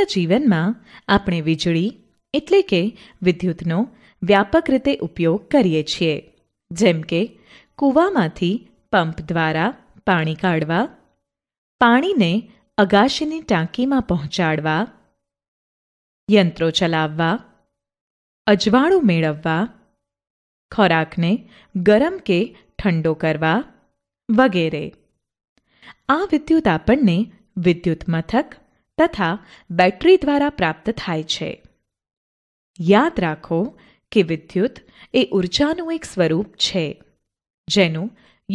રોજિંદા જીવનમાં આપણે વીજળી એટલે કે વિદ્યુતનો વ્યાપક રીતે ઉપયોગ કરીએ છીએ જેમ કે કૂવામાંથી પંપ દ્વારા પાણી કાઢવા પાણીને અગાશીની ટાંકીમાં પહોંચાડવા યંત્રો ચલાવવા અજવાળું મેળવવા ખોરાકને ગરમ કે ઠંડો કરવા વગેરે આ વિદ્યુત આપણને વિદ્યુત મથક તથા બેટરી દ્વારા પ્રાપ્ત થાય છે યાદ રાખો કે વિદ્યુત એ ઉર્જાનું એક સ્વરૂપ છે જેનું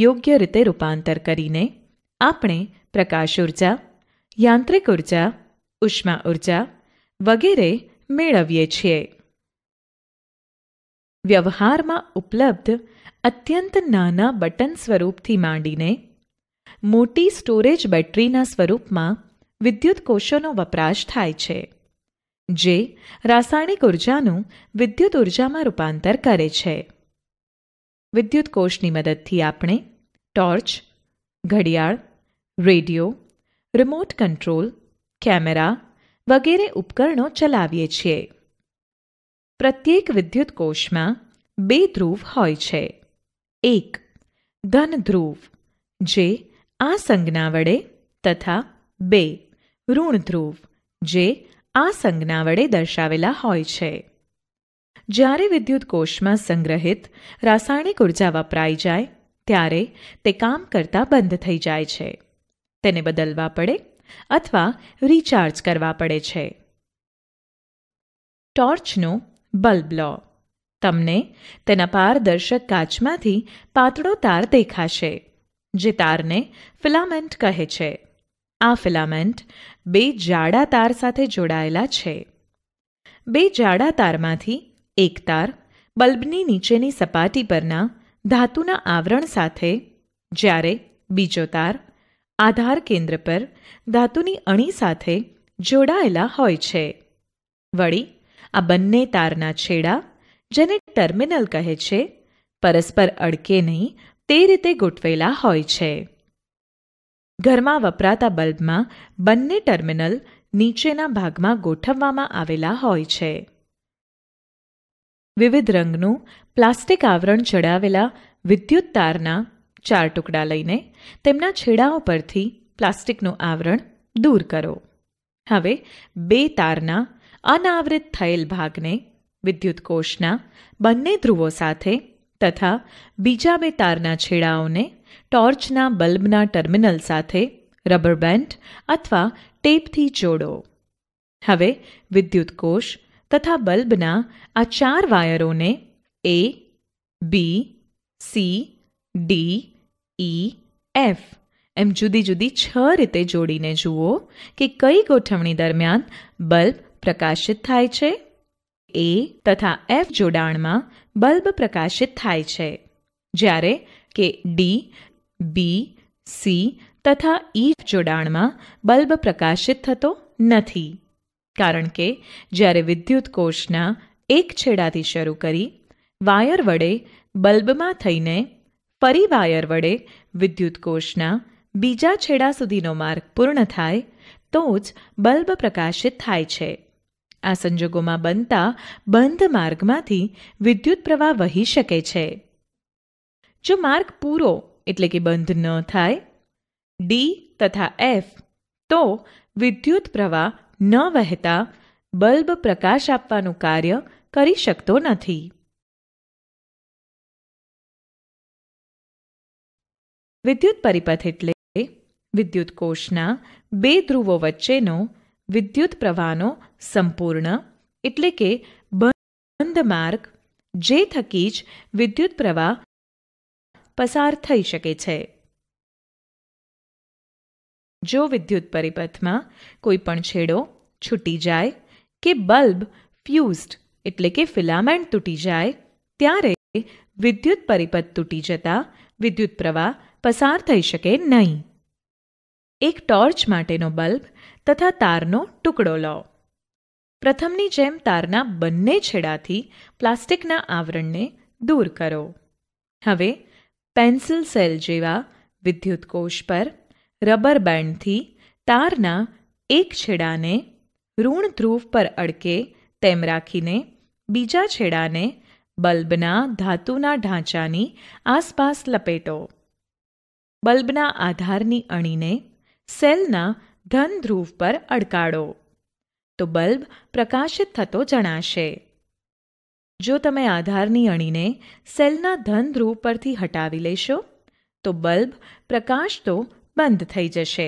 યોગ્ય રીતે રૂપાંતર કરીને આપણે પ્રકાશ ઉર્જા યાંત્રિક ઉર્જા ઉષ્મા ઉર્જા વગેરે મેળવીએ છીએ વ્યવહારમાં ઉપલબ્ધ અત્યંત નાના બટન સ્વરૂપથી માંડીને મોટી સ્ટોરેજ બેટરીના સ્વરૂપમાં વિદ્યુત કોષોનો વપરાશ થાય છે જે રાસાયણિક ઉર્જાનું વિદ્યુત ઉર્જામાં રૂપાંતર કરે છે વિદ્યુત કોષની મદદથી આપણે ટોર્ચ ઘડિયાળ રેડિયો રિમોટ કંટ્રોલ કેમેરા વગેરે ઉપકરણો ચલાવીએ છીએ પ્રત્યેક વિદ્યુત કોષમાં બે ધ્રુવ હોય છે એક ધન ધ્રુવ જે આ સંજ્ઞા વડે તથા બે ઋણ ધ્રુવ જે આ સંજ્ઞા વડે દર્શાવેલા હોય છે જ્યારે વિદ્યુત કોષમાં સંગ્રહિત રાસાયણિક ઉર્જા વપરાઈ જાય ત્યારે તે કામ કરતા બંધ થઈ જાય છે તેને બદલવા પડે અથવા રિચાર્જ કરવા પડે છે ટોર્ચનો બલ્બ લો તમને તેના પારદર્શક કાચમાંથી પાતળો તાર દેખાશે જે તારને ફિલામેન્ટ કહે છે આ ફિલામેન્ટ બે જાડા તાર સાથે જોડાયેલા છે બે જાડા તારમાંથી એક તાર બલ્બની નીચેની સપાટી પરના ધાતુના આવરણ સાથે જ્યારે બીજો તાર આધાર કેન્દ્ર પર ધાતુની અણી સાથે જોડાયેલા હોય છે વળી આ બંને તારના છેડા જેને ટર્મિનલ કહે છે પરસ્પર અડકે નહીં તે રીતે ગોઠવેલા હોય છે ઘરમાં વપરાતા બલ્બમાં બંને ટર્મિનલ નીચેના ભાગમાં ગોઠવવામાં આવેલા હોય છે વિવિધ રંગનું પ્લાસ્ટિક આવરણ ચડાવેલા વિદ્યુત તારના ચાર ટુકડા લઈને તેમના છેડાઓ પરથી પ્લાસ્ટિકનું આવરણ દૂર કરો હવે બે તારના અનાવૃત થયેલ ભાગને વિદ્યુત કોષના બંને ધ્રુવો સાથે તથા બીજા બે તારના છેડાઓને ટોર્ચના બલ્બના ટર્મિનલ સાથે રબર બેન્ડ અથવા ટેપથી જોડો હવે વિદ્યુત કોષ તથા બલ્બના આ ચાર વાયરોને A B C D E F એમ જુદી જુદી છ રીતે જોડીને જુઓ કે કઈ ગોઠવણી દરમિયાન બલ્બ પ્રકાશિત થાય છે એ તથા એફ જોડાણમાં બલ્બ પ્રકાશિત થાય છે જ્યારે કે ડી બી સી તથા ઈ e જોડાણમાં બલ્બ પ્રકાશિત થતો નથી કારણ કે જ્યારે વિદ્યુત કોષના એક છેડાથી શરૂ કરી વાયર વડે બલ્બમાં થઈને ફરી વાયર વડે વિદ્યુત કોષના બીજા છેડા સુધીનો માર્ગ પૂર્ણ થાય તો જ બલ્બ પ્રકાશિત થાય છે આ સંજોગોમાં બનતા બંધ માર્ગમાંથી વિદ્યુત પ્રવાહ વહી શકે છે જો માર્ગ પૂરો એટલે કે બંધ ન થાય ડી તથા એફ તો વિદ્યુત પ્રવાહ ન વહેતા બલ્બ પ્રકાશ આપવાનું કાર્ય કરી શકતો નથી વિદ્યુત પરિપથ એટલે વિદ્યુત કોષના બે ધ્રુવો વચ્ચેનો વિદ્યુત પ્રવાહનો સંપૂર્ણ એટલે કે બંધ માર્ગ જે થકી જ વિદ્યુત પ્રવાહ પસાર થઈ શકે છે જો વિદ્યુત પરિપથમાં કોઈ પણ છેડો છૂટી જાય કે બલ્બ ફ્યુઝડ એટલે કે ફિલામેન્ટ તૂટી જાય ત્યારે વિદ્યુત પરિપથ તૂટી જતા વિદ્યુત પ્રવાહ પસાર થઈ શકે નહીં એક ટોર્ચ માટેનો બલ્બ તથા તારનો ટુકડો લો પ્રથમની જેમ તારના બંને છેડાથી પ્લાસ્ટિકના આવરણને દૂર કરો હવે પેન્સિલ સેલ જેવા વિદ્યુત કોષ પર રબર બેન્ડથી તારના એક છેડાને ઋણ ધ્રુવ પર અડકે તેમ રાખીને બીજા છેડાને બલ્બના ધાતુના ઢાંચાની આસપાસ લપેટો બલ્બના આધારની અણીને સેલના ધન ધ્રુવ પર અડકાડો તો બલ્બ પ્રકાશિત થતો જણાશે જો તમે આધારની અણીને સેલના ધન ધ્રુવ પરથી હટાવી લેશો તો બલ્બ પ્રકાશ તો બંધ થઈ જશે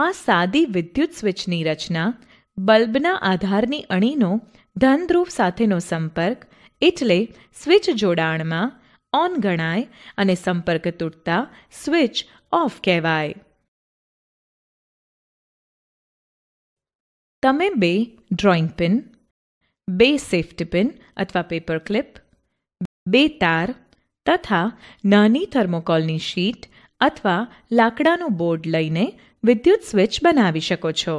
આ સાદી વિદ્યુત સ્વિચની રચના બલ્બના આધારની અણીનો ધન ધ્રુવ સાથેનો સંપર્ક એટલે સ્વિચ જોડાણમાં ઓન ગણાય અને સંપર્ક તૂટતા સ્વિચ ઓફ કહેવાય તમે બે ડ્રોઈંગ પિન બે સેફ્ટી પિન અથવા પેપર ક્લિપ બે તાર તથા નાની થર્મોકોલની શીટ અથવા લાકડાનું બોર્ડ લઈને વિદ્યુત સ્વિચ બનાવી શકો છો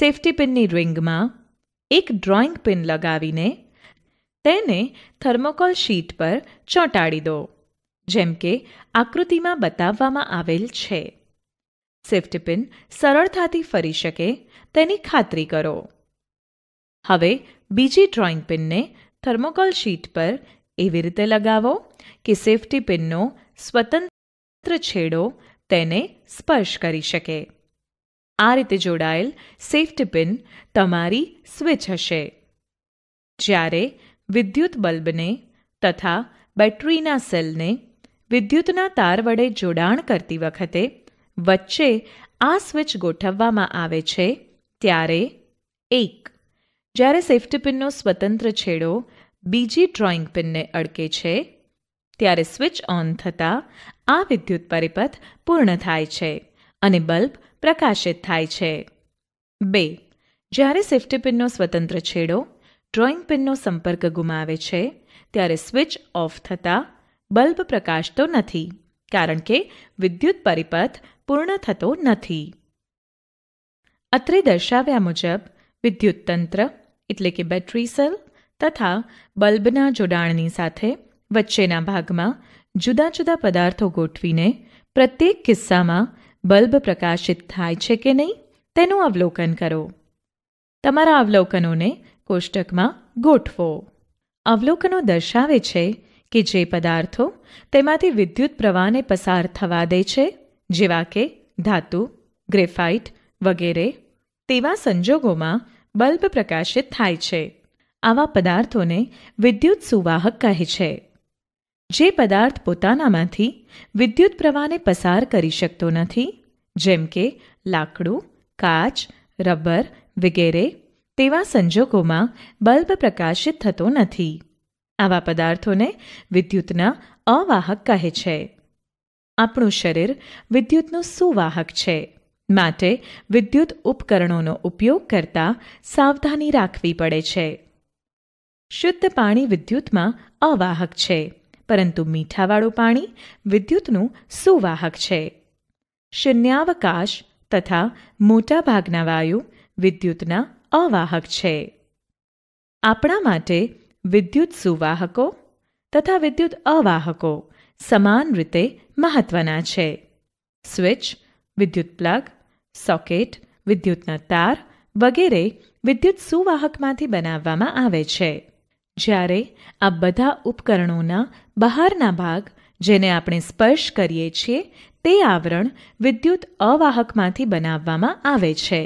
સેફ્ટી પિનની રિંગમાં એક ડ્રોઈંગ પિન લગાવીને તેને થર્મોકોલ શીટ પર ચોંટાડી દો જેમ કે આકૃતિમાં બતાવવામાં આવેલ છે સેફ્ટી પિન સરળતાથી ફરી શકે તેની ખાતરી કરો હવે બીજી ડ્રોઈંગ પિનને થર્મોકોલ શીટ પર એવી રીતે લગાવો કે સેફ્ટી પિનનો સ્વતંત્ર છેડો તેને સ્પર્શ કરી શકે આ રીતે જોડાયેલ સેફ્ટી પિન તમારી સ્વિચ હશે જ્યારે વિદ્યુત બલ્બને તથા બેટરીના સેલને વિદ્યુતના તાર વડે જોડાણ કરતી વખતે વચ્ચે આ સ્વિચ ગોઠવવામાં આવે છે ત્યારે એક જ્યારે સેફ્ટી પિનનો સ્વતંત્ર છેડો બીજી ડ્રોઈંગ પિનને અડકે છે ત્યારે સ્વિચ ઓન થતાં આ વિદ્યુત પરિપથ પૂર્ણ થાય છે અને બલ્બ પ્રકાશિત થાય છે બે જ્યારે સેફ્ટી પિનનો સ્વતંત્ર છેડો ડ્રોઈંગ પિનનો સંપર્ક ગુમાવે છે ત્યારે સ્વિચ ઓફ થતાં બલ્બ પ્રકાશતો નથી કારણ કે વિદ્યુત પરિપથ પૂર્ણ થતો નથી અત્રે દર્શાવ્યા મુજબ વિદ્યુત તંત્ર એટલે કે બેટરી સેલ તથા બલ્બના જોડાણની સાથે વચ્ચેના ભાગમાં જુદા જુદા પદાર્થો ગોઠવીને પ્રત્યેક કિસ્સામાં બલ્બ પ્રકાશિત થાય છે કે નહીં તેનું અવલોકન કરો તમારા અવલોકનોને કોષ્ટકમાં ગોઠવો અવલોકનો દર્શાવે છે કે જે પદાર્થો તેમાંથી વિદ્યુત પ્રવાહને પસાર થવા દે છે જેવા કે ધાતુ ગ્રેફાઇટ વગેરે તેવા સંજોગોમાં બલ્બ પ્રકાશિત થાય છે આવા પદાર્થોને વિદ્યુત સુવાહક કહે છે જે પદાર્થ પોતાનામાંથી વિદ્યુત પ્રવાહને પસાર કરી શકતો નથી જેમ કે લાકડું કાચ રબર વગેરે તેવા સંજોગોમાં બલ્બ પ્રકાશિત થતો નથી આવા પદાર્થોને વિદ્યુતના અવાહક કહે છે આપણું શરીર વિદ્યુતનું સુવાહક છે માટે વિદ્યુત ઉપકરણોનો ઉપયોગ કરતા સાવધાની રાખવી પડે છે શુદ્ધ પાણી વિદ્યુતમાં અવાહક છે પરંતુ મીઠાવાળું પાણી વિદ્યુતનું સુવાહક છે શૂન્યાવકાશ તથા મોટાભાગના વાયુ વિદ્યુતના અવાહક છે આપણા માટે વિદ્યુત સુવાહકો તથા વિદ્યુત અવાહકો સમાન રીતે મહત્વના છે સ્વિચ વિદ્યુત પ્લગ સોકેટ વિદ્યુતના તાર વગેરે વિદ્યુત સુવાહકમાંથી બનાવવામાં આવે છે જ્યારે આ બધા ઉપકરણોના બહારના ભાગ જેને આપણે સ્પર્શ કરીએ છીએ તે આવરણ વિદ્યુત અવાહકમાંથી બનાવવામાં આવે છે